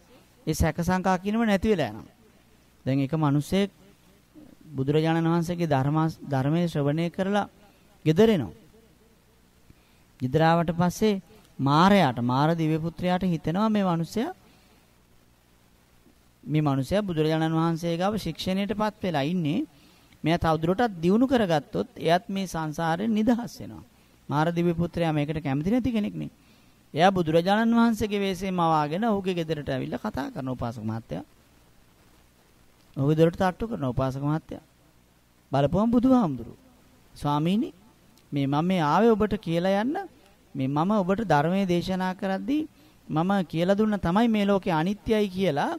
ඒ සැක සංකා කියනම නැති වෙලා යනවා. දැන් එක මිනිසෙක් බුදුරජාණන් වහන්සේගේ ධර්ම ධර්මයේ ශ්‍රවණය කරලා gedare එනවා. gedara ආවට පස්සේ මාරයාට මාර දිව්‍ය පුත්‍රයාට හිතෙනවා මේ මිනිසයා මේ මිනිසයා බුදුරජාණන් වහන්සේ ගාව ශික්ෂණයටපත් වෙලා ඉන්නේ. මෙයා තවදුරටත් දියුණු කරගත්තොත් එයත් මේ සංසාරයෙන් නිදහස් වෙනවා. මාර දිව්‍ය පුත්‍රයා මේකට කැමති නැති කෙනෙක් නේ. එයා බුදුරජාණන් වහන්සේගේ වෙස්යෙන් මවාගෙන ඔහුගේ ගෙදරට ඇවිල්ලා කතා කරන උපාසක මහත්තයා. ඔහු ගෙදරට තට්ටු කරන උපාසක මහත්තයා. බලපුවම බුදුහාමුදුරු. ස්වාමීනි මේ මම මේ ආවේ ඔබට කියලා යන්න මේ මම ඔබට ධර්මයේ දේශනා කරද්දී මම කියලා දුන්න තමයි මේ ලෝකේ අනිත්‍යයි කියලා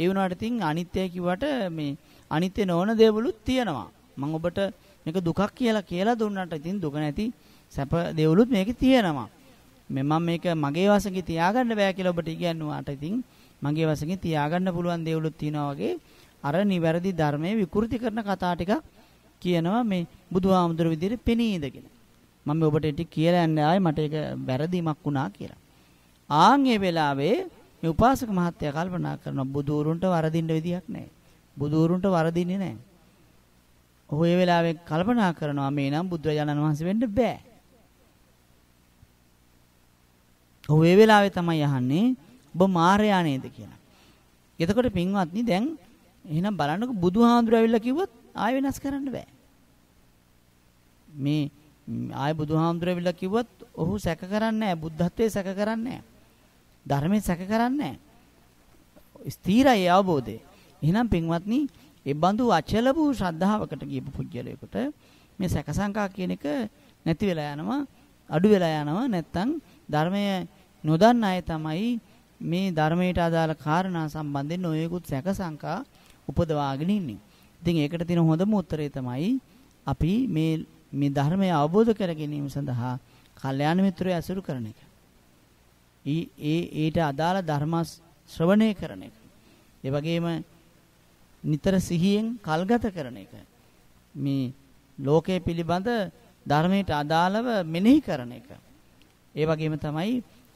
ඒ වුණාට තින් අනිත්‍යයි කිව්වට මේ අනිත්‍ය නොවන දේවලුත් තියෙනවා. මම ඔබට මේක දුකක් කියලා කියලා දුන්නාට ඉතින් දුක නැති සැප දේවලුත් මේකේ තියෙනවා. මම මේක මගේ වශයෙන් තියාගන්න බෑ කියලා ඔබට කියන්නුවාට ඉතින් මගේ වශයෙන් තියාගන්න පුළුවන් දේවලුත් තියෙනවා වගේ අර නිවැරදි ධර්මයේ විකෘති කරන කතා ටිකක් කියනවා මේ බුදුහාමුදුර විදිහට පෙනී ඉඳගෙන. මම ඔබට ඒක කියලා යන්නේ ආයේ මට ඒක වැරදීමක් වුණා කියලා. ආන් මේ වෙලාවේ මේ උපාසක මහත්තයා කල්පනා කරනවා බුදුරුන්ට වරදින්න විදියක් නැහැ. බුදුරුන්ට වරදින්නේ නැහැ. ඔහු ඒ වෙලාවේ කල්පනා කරනවා මේ නම් බුදුරජාණන් වහන්සේ වෙන්න බෑ. ඔහු ඒ වෙලාවේ තමයි අහන්නේ ඔබ මාරයා නේද කියලා. එතකොට පින්වත්නි දැන් එහෙනම් බලන්නකො බුදුහාඳුර ඇවිල්ලා කිව්වොත් ආය වෙනස් කරන්න බෑ. මේ ආය බුදුහාමුදුර ඇවිල්ලා කිව්වත් ඔහු සැක කරන්නේ නැහැ. බුද්ධත්වයේ සැක කරන්නේ නැහැ. ධර්මයේ සැක කරන්නේ නැහැ. ස්ථීරයි අවබෝධය. එහෙනම් පින්වත්නි, ඒ බඳු අචල වූ ශ්‍රද්ධාවකට ගියපු පුජ්‍යලයකට මේ සැක සංකා කියන එක නැති වෙලා යනවා, අඩු වෙලා යනවා. නැත්තම් ධර්මය නොදන්න අය තමයි මේ ධර්මයට අදාළ කාරණා සම්බන්ධයෙන් නොයෙකුත් සැක සංකා උපදවාගෙන ඉන්නේ. ඉතින් ඒකට තියෙන හොඳම උත්තරේ තමයි අපි මේ මේ ධර්මය අවබෝධ කර ගැනීම සඳහා කල්යාණ මිත්‍රයෝ ඇසුරු කරන එක. ඊ ඒ ඊට අදාළ ධර්ම ශ්‍රවණය කරන එක. ඒ වගේම නිතර සිහියෙන් කල්ගත කරන එක. මේ ලෝකයේ පිළිබඳ ධර්මයට අදාළව මෙනෙහි කරන එක. ඒ වගේම තමයි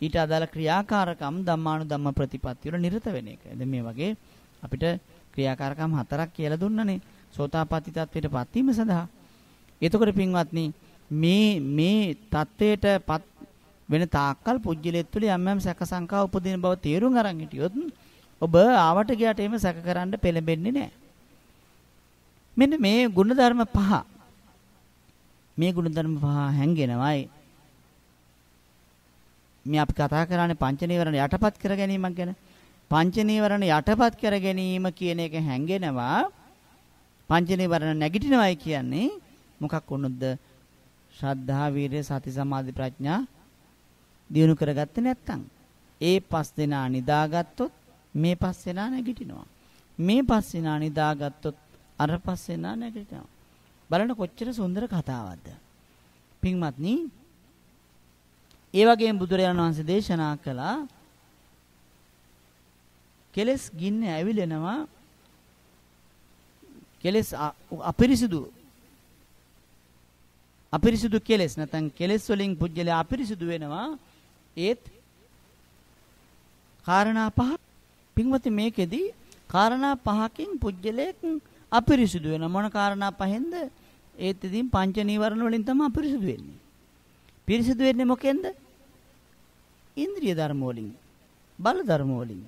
ඊට අදාළ ක්‍රියාකාරකම් ධම්මානුධම්ම ප්‍රතිපත්ති වල නිරත වෙන එක. දැන් මේ වගේ අපිට ක්‍රියාකාරකම් හතරක් කියලා දුන්නනේ සෝතාපට්ටි තත්වයටපත් වීම සඳහා. එතකොට පින්වත්නි මේ මේ தත්වයටපත් වෙන තාක්කල් පුජ්‍යලෙත් තුළ යම් යම් සැක සංකා උපදින බව තේරුම් අරන් හිටියොත් ඔබ ආවට ගියාට එහෙම සැකකරන්න පෙළඹෙන්නේ නැහැ. මෙන්න මේ ගුණධර්ම පහ මේ ගුණධර්ම පහ හැංගෙනවායි මේ අපි කතා කරන්නේ පංච නීවරණ යටපත් කර ගැනීමක් ගැන. පංච නීවරණ යටපත් කර ගැනීම කියන එක හැංගෙනවා පංච නීවරණ නැගිටිනවයි කියන්නේ මොකක් වුණොත්ද? ශ්‍රද්ධා, වීරිය, සති, සමාධි, ප්‍රඥා දියුණු කරගත්තේ නැත්නම් ඒ පස් දෙනා නිදාගත්තොත් මේ පස් දෙනා නැගිටිනවා. මේ පස් දෙනා නිදාගත්තොත් අර පස් දෙනා නැගිටිනවා. බලන්න කොච්චර සුන්දර කතාවක්ද. පින්වත්නි ඒ වගේම බුදුරජාණන් වහන්සේ දේශනා කළා කෙලස් ගින්න ඇවිලෙනවා කෙලස් අපිරිසිදු අපිරිසිදු කෙලස් නැත්නම් කෙලස් වලින් පුජ්‍යලයා අපිරිසිදු වෙනවා ඒත් කාරණා පහ පින්වති මේකෙදි කාරණා පහකින් පුජ්‍යලයක් අපිරිසිදු වෙන මොන කාරණා පහෙන්ද ඒත් ඉතින් පංච නීවරණ වලින් තමයි අපිරිසිදු වෙන්නේ පිරිසිදු වෙන්නේ මොකෙන්ද? ඉන්ද්‍රිය ධර්ම වලින්. බල ධර්ම වලින්.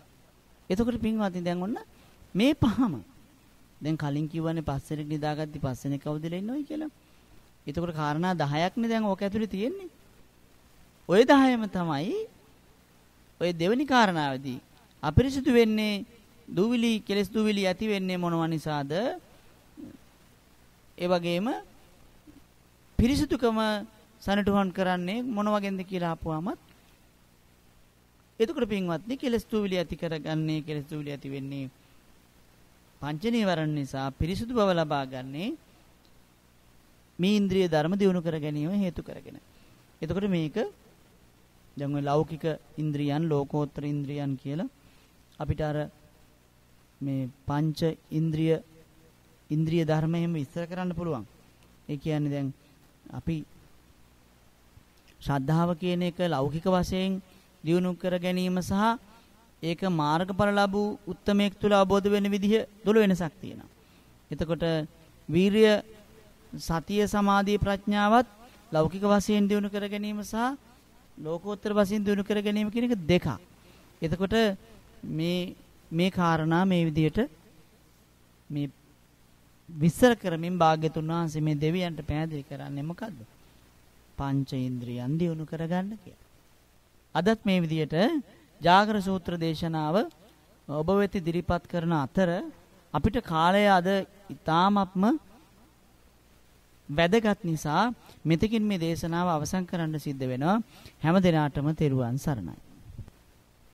එතකොට පින්වත්නි දැන් ඔන්න මේ පහම. දැන් කලින් කිව්වනේ පස්සෙනෙක් නිදාගද්දි පස්සෙනෙක් අවදිලා ඉන්නවයි කියලා. එතකොට කාරණා 10ක්නේ දැන් ඕක ඇතුලේ තියෙන්නේ. ওই 10ම තමයි ওই දෙවෙනි කාරණාවේදී අපිරිසිදු වෙන්නේ දුවිලි කෙලස් දුවිලි ඇති වෙන්නේ මොනව නිසාද? ඒ වගේම පිරිසිදුකම සනටුහන් කරන්නේ මොන වගේන්ද කියලා ආපුවාමත් එතකොට පින්වත්නි කෙලස් තුවිලි ඇති කරගන්නේ කෙලස් තුවිලි ඇති වෙන්නේ පංච නීවරණ නිසා පිරිසුදු බව ලබා ගන්නේ මේ ඉන්ද්‍රිය ධර්ම දියුණු කර ගැනීම හේතු කරගෙන. එතකොට මේක දැන් ඔය ලෞකික ඉන්ද්‍රියන් ලෝකෝත්තර ඉන්ද්‍රියන් කියලා අපිට අර මේ පංච ඉන්ද්‍රිය ඉන්ද්‍රිය ධර්ම එහෙම විස්තර කරන්න පුළුවන්. ඒ කියන්නේ දැන් අපි ශ්‍රද්ධාව කියන එක ලෞකික වශයෙන් දියුණු කර ගැනීම සහ ඒක මාර්ගඵල ලැබූ උත්මයෙක් තුල අවබෝධ වෙන විදිහ දුල වෙනසක් තියෙනවා. එතකොට වීරිය සතිය සමාධි ප්‍රඥාවත් ලෞකික වශයෙන් දියුණු කර ගැනීම සහ ලෝකෝත්තර වශයෙන් දියුණු කර ගැනීම කියන එක දෙකක්. එතකොට මේ මේ කාරණා මේ විදිහට මේ විස්තර කරමින් භාග්‍යතුන් වහන්සේ මේ දෙවියන්ට පැහැදිලි කරන්නේ මොකද්ද? පංචේන්ද්‍රියන් දියුණු කරගන්න කියලා. අදත් මේ විදිහට ජාගර සූත්‍ර දේශනාව ඔබ වෙත ඉදිරිපත් කරන අතර අපිට කාලය අද ඊ타මත්ම වැදගත් නිසා මෙතකින් මේ දේශනාව අවසන් කරන්න සිද්ධ වෙනවා හැම දිනාටම තෙරුවන් සරණයි